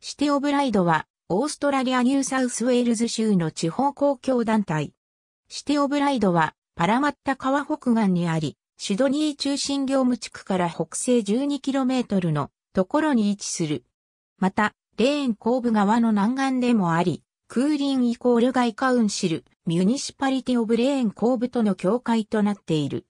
シティオブライドは、オーストラリア・ニューサウスウェールズ州の地方公共団体。シティオブライドは、パラマッタ川北岸にあり、シドニー中心業務地区から北西 12km のところに位置する。また、レーン後部側の南岸でもあり、クーリンイコールガイカウンシル、ミュニシパリティオブレーン後部との境界となっている。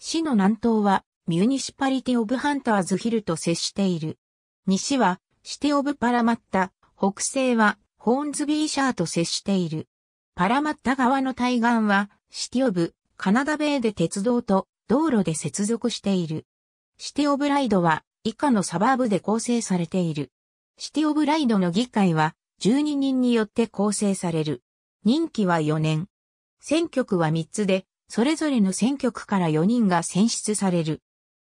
市の南東は、ミュニシパリティオブハンターズヒルと接している。西は、シティオブパラマッタ、北西はホーンズビーシャーと接している。パラマッタ側の対岸はシティオブ、カナダ米で鉄道と道路で接続している。シティオブライドは以下のサバーブで構成されている。シティオブライドの議会は12人によって構成される。任期は4年。選挙区は3つで、それぞれの選挙区から4人が選出される。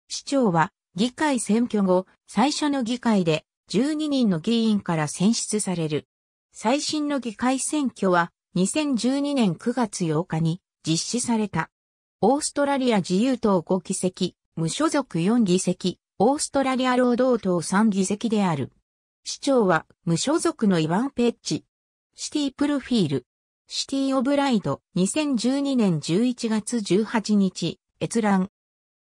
市長は議会選挙後、最初の議会で12人の議員から選出される。最新の議会選挙は2012年9月8日に実施された。オーストラリア自由党5議席、無所属4議席、オーストラリア労働党3議席である。市長は無所属のイワン・ペッチ。シティ・プロフィール。シティ・オブ・ライド。2012年11月18日。閲覧。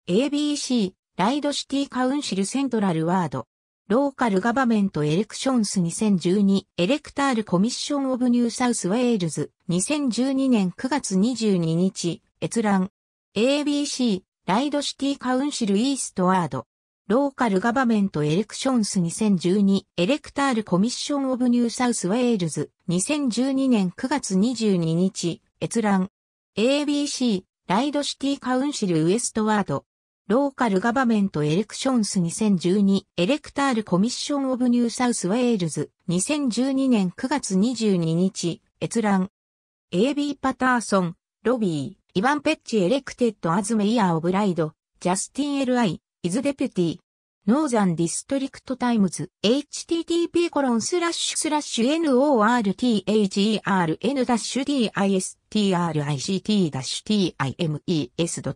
ABC、ライドシティ・カウンシル・セントラル・ワード。ローカルガバメントエレクションス2012エレクタールコミッションオブニューサウスウェールズ2012年9月22日閲覧 ABC ライドシティカウンシルイーストワードローカルガバメントエレクションス2012エレクタールコミッションオブニューサウスウェールズ2012年9月22日閲覧 ABC ライドシティカウンシルウエストワードローカルガバメントエレクションス2012エレクタールコミッションオブニューサウスウェールズ2012年9月22日閲覧 AB パターソン、ロビー、イヴァン・ペッチエレクテッドアズメイヤー・オブ・ライド、ジャスティン・ LI イ、ズ・デプティ、ノーザンディストリクトタイムズ http n o r t h r n d i s t r i c t t i m e s w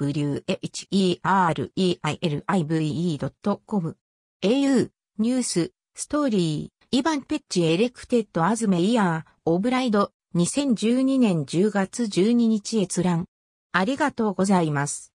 h e r e i l i v e c o m au ニュースストーリーイヴァン・ペッチ・エレクテッド・アズ・メイヤー・オブライド2012年10月12日閲覧ありがとうございます。